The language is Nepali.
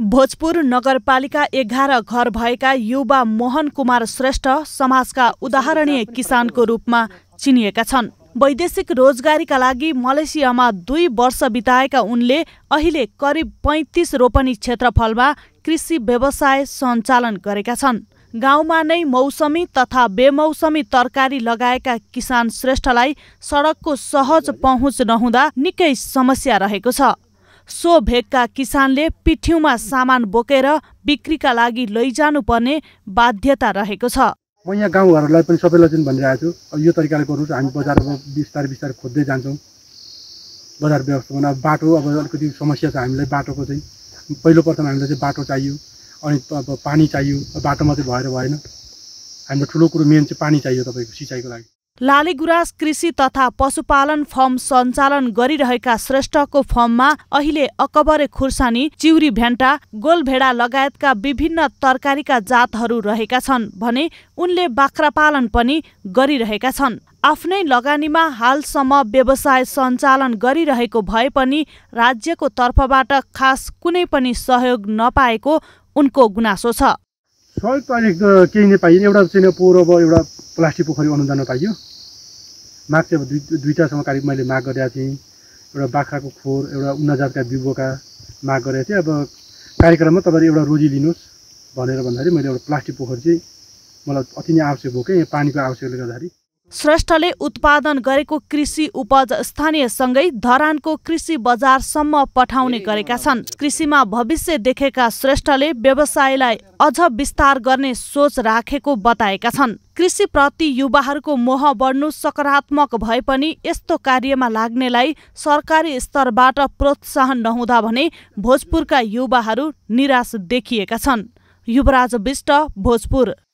भोजपुर नगरपालिका एघार घर भएका युवा मोहन कुमार श्रेष्ठ समाजका उदाहरणीय किसानको रूपमा चिनिएका छन् वैदेशिक रोजगारीका लागि मलेसियामा दुई वर्ष बिताएका उनले अहिले करिब पैँतिस रोपनी क्षेत्रफलमा कृषि व्यवसाय सञ्चालन गरेका छन् गाउँमा नै मौसमी तथा बेमौसमी तरकारी लगाएका किसान श्रेष्ठलाई सडकको सहज पहुँच नहुँदा निकै समस्या रहेको छ सो भेगका किसानले पिठ्यौँमा सामान बोकेर बिक्रीका लागि लैजानुपर्ने बाध्यता रहेको छ म यहाँ गाउँहरूलाई पनि सबैलाई जुन भनिरहेको छु अब यो तरिकाले चाहिँ हामी अब बिस्तारै बिस्तारै खोज्दै जान्छौँ बजार व्यवस्थापन अब बाटो अब अलिकति समस्या छ हामीलाई बाटोको चाहिँ पहिलो प्रथम हामीलाई चाहिँ बाटो चाहियो अनि अब पानी चाहियो बाटो मात्रै भएर भएन हामीलाई ठुलो कुरो मेन चाहिँ पानी चाहियो तपाईँको सिँचाइको लागि लालीगुराँस कृषि तथा पशुपालन फर्म सञ्चालन गरिरहेका श्रेष्ठको फर्ममा अहिले अकबरे खुर्सानी चिउरी भ्यान्टा गोलभेडा लगायतका विभिन्न तरकारीका जातहरू रहेका छन् भने उनले बाख्रा पालन पनि गरिरहेका छन् आफ्नै लगानीमा हालसम्म व्यवसाय सञ्चालन गरिरहेको भए पनि राज्यको तर्फबाट खास कुनै पनि सहयोग नपाएको उनको गुनासो छ सहयोग त अहिले केही नै पाइयो एउटा चाहिँ पूर्व एउटा प्लास्टिक पोखरी अनुदान पाइयो माग चाहिँ अब दुई दुईवटासम्म कार्य मैले माग गरेका थिएँ एउटा बाख्राको खोर एउटा उन्नाजातका बिबोका माग गरेको थिएँ अब कार्यक्रममा तपाईँले एउटा रोजी लिनुहोस् भनेर भन्दाखेरि मैले एउटा प्लास्टिक पोखरी चाहिँ मलाई अति नै आवश्यक भयो क्या पानीको आवश्यकले गर्दाखेरि श्रेष्ठले उत्पादन गरेको कृषि उपज स्थानीयसँगै धरानको कृषि बजारसम्म पठाउने गरेका छन् कृषिमा भविष्य देखेका श्रेष्ठले व्यवसायलाई अझ विस्तार गर्ने सोच राखेको बताएका छन् कृषिप्रति युवाहरूको मोह बढ्नु सकारात्मक भए पनि यस्तो कार्यमा लाग्नेलाई सरकारी स्तरबाट प्रोत्साहन नहुँदा भने भोजपुरका युवाहरू निराश देखिएका छन् युवराज विष्ट भोजपुर